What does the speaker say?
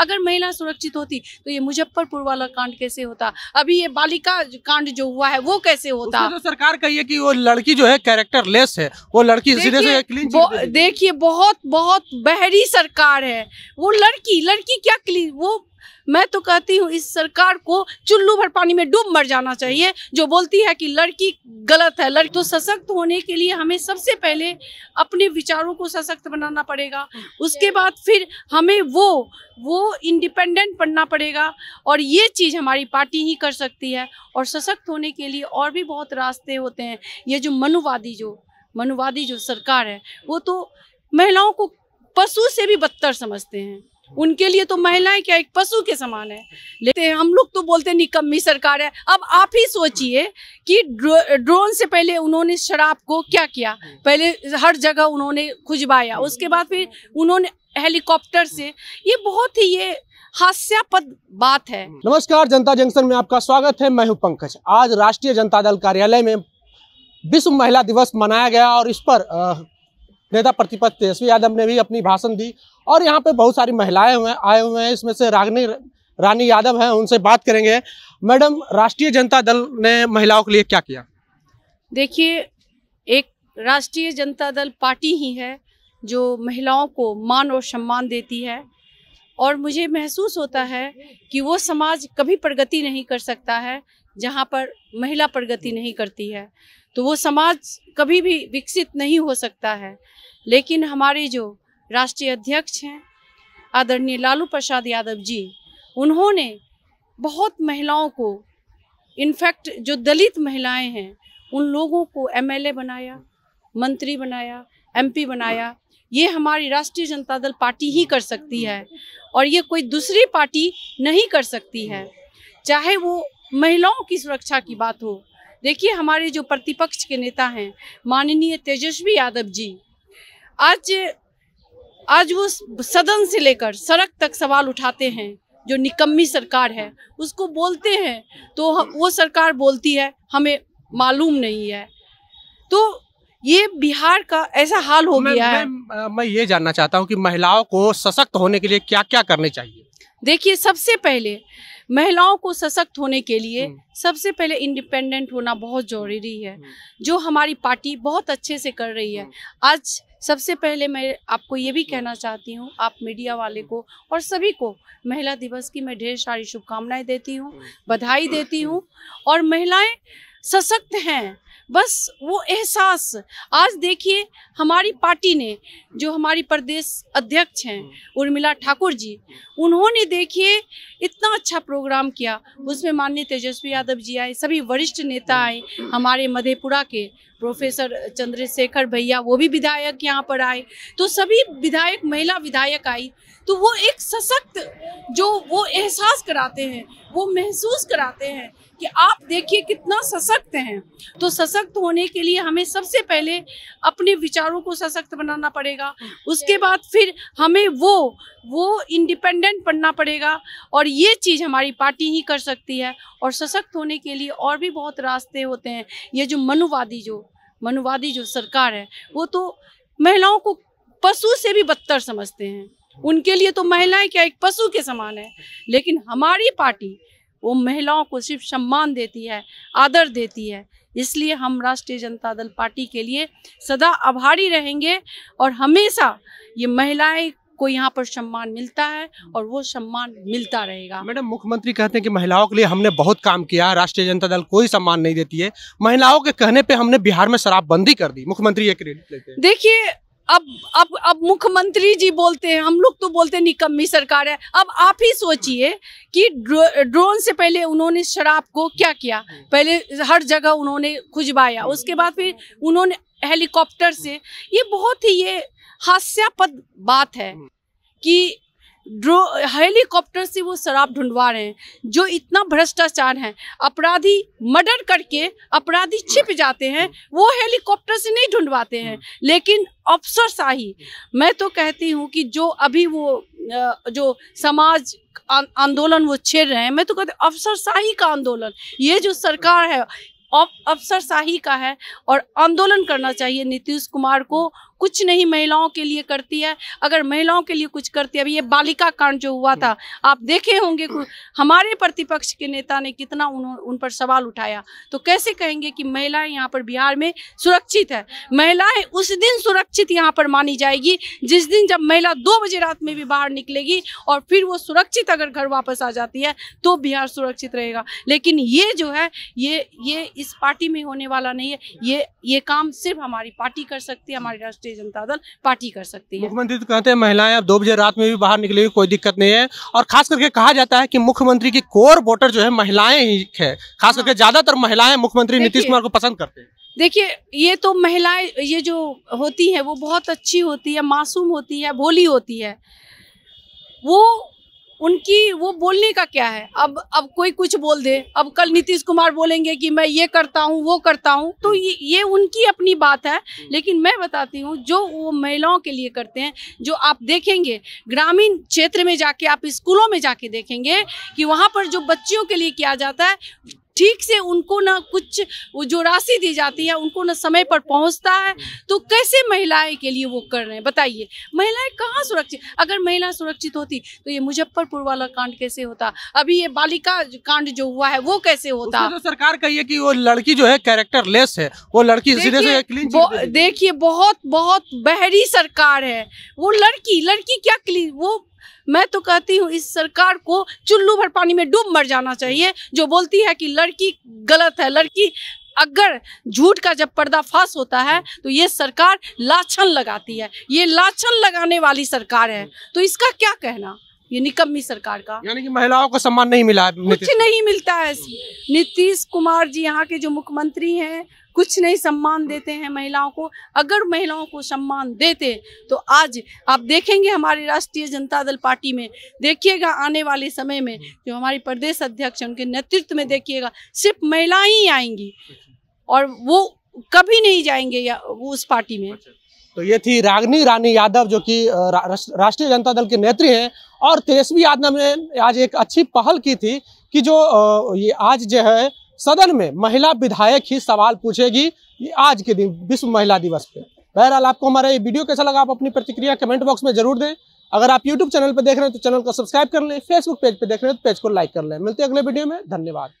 अगर महिला सुरक्षित होती तो ये मुजफ्फरपुर वाला कांड कैसे होता अभी ये बालिका कांड जो हुआ है वो कैसे होता तो सरकार का ये कि वो लड़की जो है कैरेक्टर लेस है वो लड़की देखिए बहुत बहुत बहरी सरकार है वो लड़की लड़की क्या क्लीन वो मैं तो कहती हूँ इस सरकार को चुल्लू भर पानी में डूब मर जाना चाहिए जो बोलती है कि लड़की गलत है लड़की तो सशक्त होने के लिए हमें सबसे पहले अपने विचारों को सशक्त बनाना पड़ेगा उसके बाद फिर हमें वो वो इंडिपेंडेंट बनना पड़ेगा और ये चीज़ हमारी पार्टी ही कर सकती है और सशक्त होने के लिए और भी बहुत रास्ते होते हैं ये जो मनुवादी जो मनुवादी जो सरकार है वो तो महिलाओं को पशु से भी बदतर समझते हैं उनके लिए तो महिलाएं क्या एक पशु के समान है लेते हम लोग तो बोलते निकम्मी सरकार है अब आप ही सोचिए कि ड्रोन से पहले उन्होंने शराब को क्या किया पहले हर जगह उन्होंने खुजवाया उसके बाद फिर उन्होंने हेलीकॉप्टर से ये बहुत ही ये हास्यापद बात है नमस्कार जनता जंक्शन में आपका स्वागत है मैं हूं पंकज आज राष्ट्रीय जनता दल कार्यालय में विश्व महिला दिवस मनाया गया और इस पर आ, नेता प्रतिपक्ष तेजस्वी यादव ने भी अपनी भाषण दी और यहाँ पे बहुत सारी महिलाएं हुए आए हुए हैं इसमें से रागनी रानी यादव हैं उनसे बात करेंगे मैडम राष्ट्रीय जनता दल ने महिलाओं के लिए क्या किया देखिए एक राष्ट्रीय जनता दल पार्टी ही है जो महिलाओं को मान और सम्मान देती है और मुझे महसूस होता है कि वो समाज कभी प्रगति नहीं कर सकता है जहाँ पर महिला प्रगति नहीं करती है तो वो समाज कभी भी विकसित नहीं हो सकता है लेकिन हमारे जो राष्ट्रीय अध्यक्ष हैं आदरणीय लालू प्रसाद यादव जी उन्होंने बहुत महिलाओं को इनफैक्ट जो दलित महिलाएं हैं उन लोगों को एमएलए बनाया मंत्री बनाया एमपी बनाया ये हमारी राष्ट्रीय जनता दल पार्टी ही कर सकती है और ये कोई दूसरी पार्टी नहीं कर सकती है चाहे वो महिलाओं की सुरक्षा की बात हो देखिए हमारे जो प्रतिपक्ष के नेता हैं माननीय तेजस्वी यादव जी आज आज वो सदन से लेकर सड़क तक सवाल उठाते हैं जो निकम्मी सरकार है उसको बोलते हैं तो वो सरकार बोलती है हमें मालूम नहीं है तो ये बिहार का ऐसा हाल हो तो मैं, गया मैं, है मैं ये जानना चाहता हूँ कि महिलाओं को सशक्त होने के लिए क्या क्या करने चाहिए देखिए सबसे पहले महिलाओं को सशक्त होने के लिए हम्म। सबसे पहले इंडिपेंडेंट होना बहुत जरूरी है हम्म। जो हमारी पार्टी बहुत अच्छे से कर रही है हम्म। आज सबसे पहले मैं आपको ये भी कहना चाहती हूँ आप मीडिया वाले को और सभी को महिला दिवस की मैं ढेर सारी शुभकामनाएं देती हूँ बधाई देती हूँ और महिलाएं सशक्त हैं बस वो एहसास आज देखिए हमारी पार्टी ने जो हमारी प्रदेश अध्यक्ष हैं हम्म। उर्मिला ठाकुर जी उन्होंने देखिए इतना अच्छा प्रोग्राम किया उसमें माननीय तेजस्वी यादव जी आए सभी वरिष्ठ नेता आए हमारे मधेपुरा के प्रोफेसर चंद्रशेखर भैया वो भी विधायक यहाँ पर आए तो सभी विधायक महिला विधायक आई तो वो एक सशक्त जो वो एहसास कराते हैं वो महसूस कराते हैं कि आप देखिए कितना सशक्त हैं तो सशक्त सशक्त होने के लिए हमें सबसे पहले अपने विचारों को सशक्त बनाना पड़ेगा उसके बाद फिर हमें वो वो इंडिपेंडेंट बनना पड़ेगा और ये चीज़ हमारी पार्टी ही कर सकती है और सशक्त होने के लिए और भी बहुत रास्ते होते हैं ये जो मनुवादी जो मनुवादी जो सरकार है वो तो महिलाओं को पशु से भी बदतर समझते हैं उनके लिए तो महिलाएं क्या एक पशु के समान है लेकिन हमारी पार्टी वो महिलाओं को सिर्फ सम्मान देती है आदर देती है इसलिए हम राष्ट्रीय जनता दल पार्टी के लिए सदा आभारी रहेंगे और हमेशा ये महिलाएं को यहाँ पर सम्मान मिलता है और वो सम्मान मिलता रहेगा मैडम मुख्यमंत्री कहते हैं कि महिलाओं के लिए हमने बहुत काम किया राष्ट्रीय जनता दल कोई सम्मान नहीं देती है महिलाओं के कहने पे हमने बिहार में शराबबंदी कर दी मुख्यमंत्री ये देखिए अब अब अब मुख्यमंत्री जी बोलते हैं हम लोग तो बोलते हैं निकम्मी सरकार है अब आप ही सोचिए कि ड्रोन से पहले उन्होंने शराब को क्या किया पहले हर जगह उन्होंने खुजवाया उसके बाद फिर उन्होंने हेलीकॉप्टर से ये बहुत ही ये हास्यापद बात है कि ड्रो हेलीकॉप्टर से वो शराब ढूंढवा रहे हैं जो इतना भ्रष्टाचार है अपराधी मर्डर करके अपराधी छिप जाते हैं वो हेलीकॉप्टर से नहीं ढूंढवाते हैं लेकिन अफसरशाही मैं तो कहती हूँ कि जो अभी वो जो समाज आंदोलन वो छेड़ रहे हैं मैं तो कहती शाही का आंदोलन ये जो सरकार है अफसरशाही का है और आंदोलन करना चाहिए नीतीश कुमार को कुछ नहीं महिलाओं के लिए करती है अगर महिलाओं के लिए कुछ करती है अभी ये बालिका कांड जो हुआ था आप देखे होंगे हमारे प्रतिपक्ष के नेता ने कितना उन, उन पर सवाल उठाया तो कैसे कहेंगे कि महिलाएं यहाँ पर बिहार में सुरक्षित है महिलाएं उस दिन सुरक्षित यहाँ पर मानी जाएगी जिस दिन जब महिला दो बजे रात में भी बाहर निकलेगी और फिर वो सुरक्षित अगर घर वापस आ जाती है तो बिहार सुरक्षित रहेगा लेकिन ये जो है ये ये इस पार्टी में होने वाला नहीं है ये ये काम सिर्फ हमारी पार्टी कर सकती है हमारी राष्ट्रीय भारतीय जनता दल पार्टी कर सकती है मुख्यमंत्री तो कहते हैं महिलाएं अब दो बजे रात में भी बाहर निकलेगी कोई दिक्कत नहीं है और खास करके कहा जाता है की मुख्यमंत्री की कोर वोटर जो है महिलाएं ही है खास करके हाँ। ज्यादातर महिलाएं मुख्यमंत्री नीतीश कुमार को पसंद करते हैं देखिए ये तो महिलाएं ये जो होती हैं वो बहुत अच्छी होती है मासूम होती है भोली होती है वो उनकी वो बोलने का क्या है अब अब कोई कुछ बोल दे अब कल नीतीश कुमार बोलेंगे कि मैं ये करता हूँ वो करता हूँ तो ये ये उनकी अपनी बात है लेकिन मैं बताती हूँ जो वो महिलाओं के लिए करते हैं जो आप देखेंगे ग्रामीण क्षेत्र में जाके आप स्कूलों में जाके देखेंगे कि वहाँ पर जो बच्चियों के लिए किया जाता है ठीक से उनको ना कुछ वो जो राशि दी जाती है उनको ना समय पर पहुंचता है तो कैसे महिलाएं के लिए वो कर रहे हैं बताइए महिलाएं कहाँ सुरक्षित अगर महिला सुरक्षित होती तो ये मुजफ्फरपुर वाला कांड कैसे होता अभी ये बालिका कांड जो हुआ है वो कैसे होता तो सरकार का ये कि वो लड़की जो है कैरेक्टर लेस है वो लड़की देखिए बहुत बहुत बहरी सरकार है वो लड़की लड़की क्या क्लीन वो मैं तो कहती हूँ इस सरकार को चुल्लू भर पानी में डूब मर जाना चाहिए जो बोलती है कि लड़की गलत है लड़की अगर झूठ का जब पर्दाफाश होता है तो ये सरकार लाछन लगाती है ये लाछन लगाने वाली सरकार है तो इसका क्या कहना ये निकम्मी सरकार का यानी कि महिलाओं को सम्मान नहीं मिला कुछ नहीं मिलता है नीतीश कुमार जी यहाँ के जो मुख्यमंत्री हैं कुछ नहीं सम्मान देते हैं महिलाओं को अगर महिलाओं को सम्मान देते तो आज आप देखेंगे हमारे राष्ट्रीय जनता दल पार्टी में देखिएगा आने वाले समय में जो हमारी प्रदेश अध्यक्ष उनके नेतृत्व में देखिएगा सिर्फ महिलाएं ही आएंगी और वो कभी नहीं जाएंगे या उस पार्टी में अच्छा। तो ये थी रागनी रानी यादव जो कि राष्ट्रीय जनता दल के नेत्री हैं और तेजस्वी यादव ने आज एक अच्छी पहल की थी कि जो ये आज जो है सदन में महिला विधायक ही सवाल पूछेगी ये आज के दिन विश्व महिला दिवस पे बहरहाल आपको हमारा ये वीडियो कैसा लगा आप अपनी प्रतिक्रिया कमेंट बॉक्स में जरूर दें अगर आप यूट्यूब चैनल पर देख रहे हैं तो चैनल को सब्सक्राइब कर लें फेसबुक पेज पर देख रहे हैं तो पेज को लाइक कर लें मिलते हैं अगले वीडियो में धन्यवाद